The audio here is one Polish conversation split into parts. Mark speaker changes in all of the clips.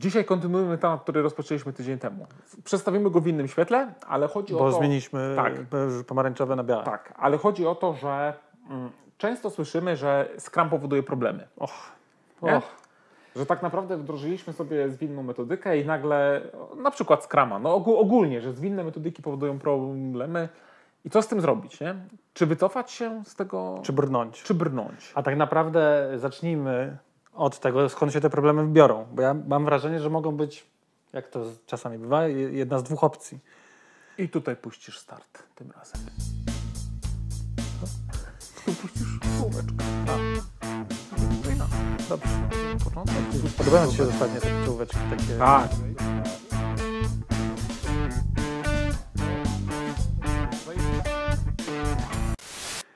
Speaker 1: Dzisiaj kontynuujemy temat, który rozpoczęliśmy tydzień temu. Przedstawimy go w innym świetle, ale chodzi Bo o to... Bo zmieniliśmy tak, pomarańczowe na białe. Tak, ale chodzi o to, że mm, często słyszymy, że Scrum powoduje problemy. Och, och. Że tak naprawdę wdrożyliśmy sobie zwinną metodykę i nagle, na przykład Scrama, no ogólnie, że zwinne metodyki powodują problemy, i co z tym zrobić, nie? Czy wycofać się z tego? Czy brnąć? Czy
Speaker 2: brnąć? A tak naprawdę zacznijmy od tego, skąd się te problemy biorą. Bo ja mam wrażenie, że mogą być, jak to czasami bywa, jedna z dwóch opcji. I tutaj puścisz start tym razem. Tu puścisz No. Dobrze, początek. Podobają Ci się ostatnie te czołóweczki takie.
Speaker 1: Tak.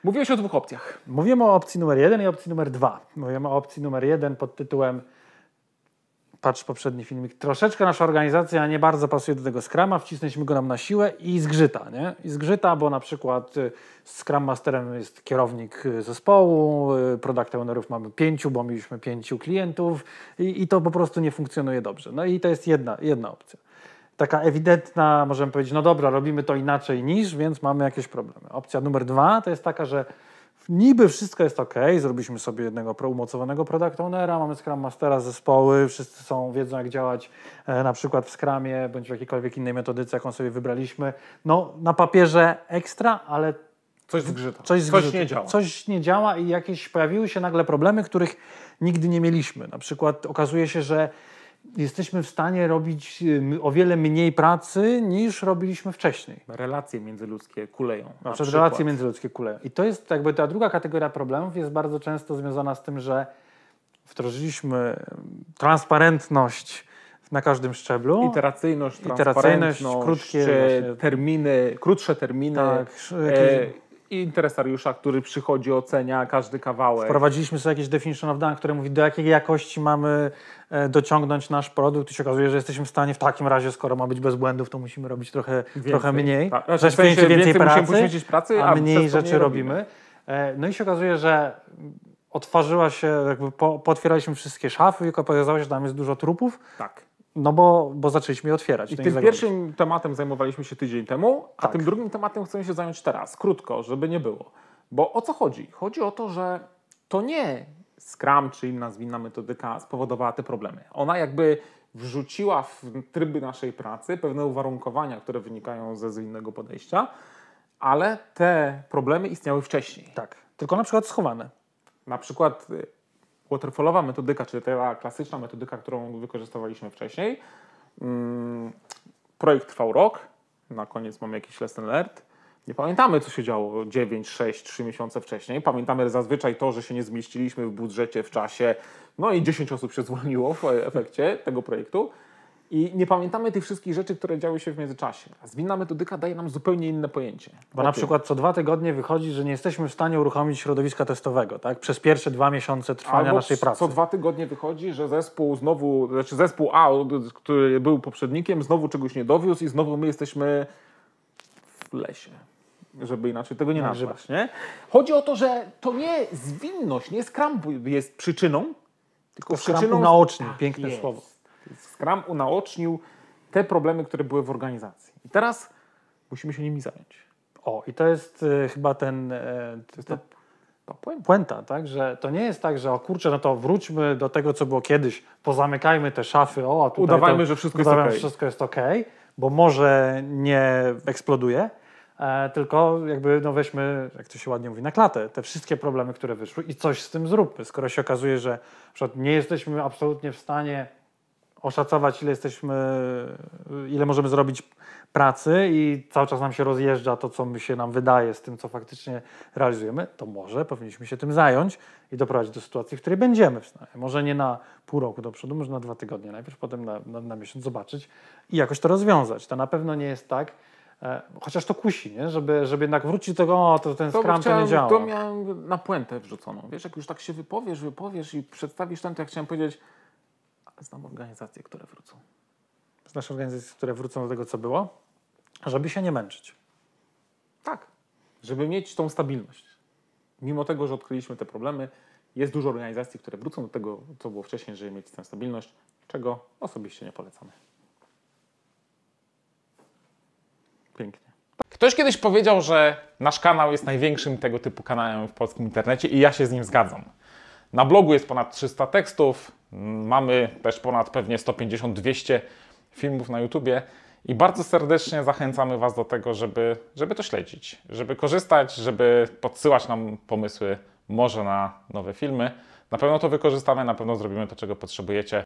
Speaker 1: Mówiłeś o dwóch opcjach. Mówimy o opcji
Speaker 2: numer jeden i opcji numer dwa. Mówimy o opcji numer jeden pod tytułem patrz poprzedni filmik, troszeczkę nasza organizacja nie bardzo pasuje do tego skrama, wcisnęliśmy go nam na siłę i zgrzyta, nie? I zgrzyta, bo na przykład y, Scrum Masterem jest kierownik y, zespołu, y, Product Ownerów mamy pięciu, bo mieliśmy pięciu klientów i, i to po prostu nie funkcjonuje dobrze. No i to jest jedna, jedna opcja taka ewidentna, możemy powiedzieć, no dobra, robimy to inaczej niż, więc mamy jakieś problemy. Opcja numer dwa to jest taka, że niby wszystko jest ok, zrobiliśmy sobie jednego umocowanego product ownera, mamy Scrum Mastera, zespoły, wszyscy są, wiedzą jak działać e, na przykład w Scrumie, bądź w jakiejkolwiek innej metodyce, jaką sobie wybraliśmy. No na papierze ekstra, ale Coś zgrzyta. Coś, zgrzyta. Coś nie działa. Coś nie działa i jakieś pojawiły się nagle problemy, których nigdy nie mieliśmy. Na przykład okazuje się, że jesteśmy w stanie robić y, o wiele mniej pracy niż robiliśmy wcześniej. Relacje międzyludzkie kuleją. Na znaczy, przykład relacje międzyludzkie kuleją. I to jest jakby ta druga kategoria problemów jest bardzo często związana z tym, że wdrożyliśmy y, transparentność
Speaker 1: na każdym szczeblu. Iteracyjność, iteracyjność krótkie terminy, krótsze terminy. Tak, e, interesariusza, który przychodzi, ocenia każdy kawałek. Wprowadziliśmy
Speaker 2: sobie jakieś definition of done, które mówi, do jakiej jakości mamy e, dociągnąć nasz produkt i się okazuje, że jesteśmy w stanie w takim razie, skoro ma być bez błędów, to musimy robić trochę, więcej. trochę mniej. Tak. Znaczy, znaczy więcej, więcej pracy, poświęcić pracy, a, a mniej rzeczy robimy. robimy. E, no i się okazuje, że otworzyła się, jakby po, wszystkie szafy, i okazało się, że tam jest dużo trupów. Tak.
Speaker 1: No bo, bo zaczęliśmy je otwierać. I tym pierwszym tematem zajmowaliśmy się tydzień temu, a tak. tym drugim tematem chcemy się zająć teraz, krótko, żeby nie było. Bo o co chodzi? Chodzi o to, że to nie Scrum czy inna zwinna metodyka spowodowała te problemy. Ona jakby wrzuciła w tryby naszej pracy pewne uwarunkowania, które wynikają ze zwinnego podejścia, ale te problemy istniały wcześniej. Tak, tylko na przykład schowane. Na przykład y, waterfallowa metodyka, czyli ta klasyczna metodyka, którą wykorzystywaliśmy wcześniej. Mm, projekt trwał rok, na koniec mamy jakiś lesson learned. Nie pamiętamy, co się działo 9, 6, 3 miesiące wcześniej. Pamiętamy zazwyczaj to, że się nie zmieściliśmy w budżecie, w czasie. No i 10 osób się zwolniło w e- efekcie tego projektu. I nie pamiętamy tych wszystkich rzeczy, które działy się w międzyczasie. A zwinna metodyka daje nam zupełnie inne pojęcie. Bo na przykład co dwa tygodnie
Speaker 2: wychodzi, że nie jesteśmy w stanie uruchomić środowiska testowego, tak? Przez pierwsze dwa miesiące trwania Albo naszej pracy. Co dwa
Speaker 1: tygodnie wychodzi, że zespół znowu, znaczy zespół A, który był poprzednikiem, znowu czegoś nie dowiózł i znowu my jesteśmy w lesie żeby inaczej tego nie no, nazwać. Nie? Chodzi o to, że to nie zwinność, nie Scrum jest przyczyną, tylko, tylko przyczyną naocznie, tak piękne jest. słowo. Scrum unaocznił te problemy, które były w organizacji. I teraz musimy się
Speaker 2: nimi zająć. O, i to jest y, chyba ten. Y, to jest ta, puenta. tak? Że to nie jest tak, że o kurczę, no to wróćmy do tego, co było kiedyś, pozamykajmy te szafy, o, a tutaj udawajmy, to, że wszystko jest okay. wszystko jest ok, bo może nie eksploduje. E, tylko jakby no weźmy, jak to się ładnie mówi, na klatę te wszystkie problemy, które wyszły i coś z tym zróbmy. Skoro się okazuje, że nie jesteśmy absolutnie w stanie oszacować, ile jesteśmy, ile możemy zrobić pracy i cały czas nam się rozjeżdża to, co się nam wydaje z tym, co faktycznie realizujemy, to może powinniśmy się tym zająć i doprowadzić do sytuacji, w której będziemy. Może nie na pół roku do przodu, może na dwa tygodnie najpierw, potem na, na, na miesiąc zobaczyć i jakoś to rozwiązać. To na pewno nie jest tak, e, chociaż to kusi, nie? Żeby, żeby jednak wrócić do tego, o, to ten to to nie działa. To
Speaker 1: miałem na puentę wrzuconą. Wiesz, jak już tak się wypowiesz, wypowiesz i przedstawisz ten, to ja chciałem powiedzieć, znam organizacje, które wrócą. Znasz organizacje, które wrócą do tego, co było? Żeby się nie męczyć. Tak. Żeby mieć tą stabilność. Mimo tego, że odkryliśmy te problemy, jest dużo organizacji, które wrócą do tego, co było wcześniej, żeby mieć tę stabilność, czego osobiście nie polecamy. Pięknie. Ktoś kiedyś powiedział, że nasz kanał jest największym tego typu kanałem w polskim internecie i ja się z nim zgadzam. Na blogu jest ponad 300 tekstów, Mamy też ponad pewnie 150-200 filmów na YouTubie i bardzo serdecznie zachęcamy Was do tego, żeby, żeby to śledzić, żeby korzystać, żeby podsyłać nam pomysły może na nowe filmy. Na pewno to wykorzystamy, na pewno zrobimy to, czego potrzebujecie.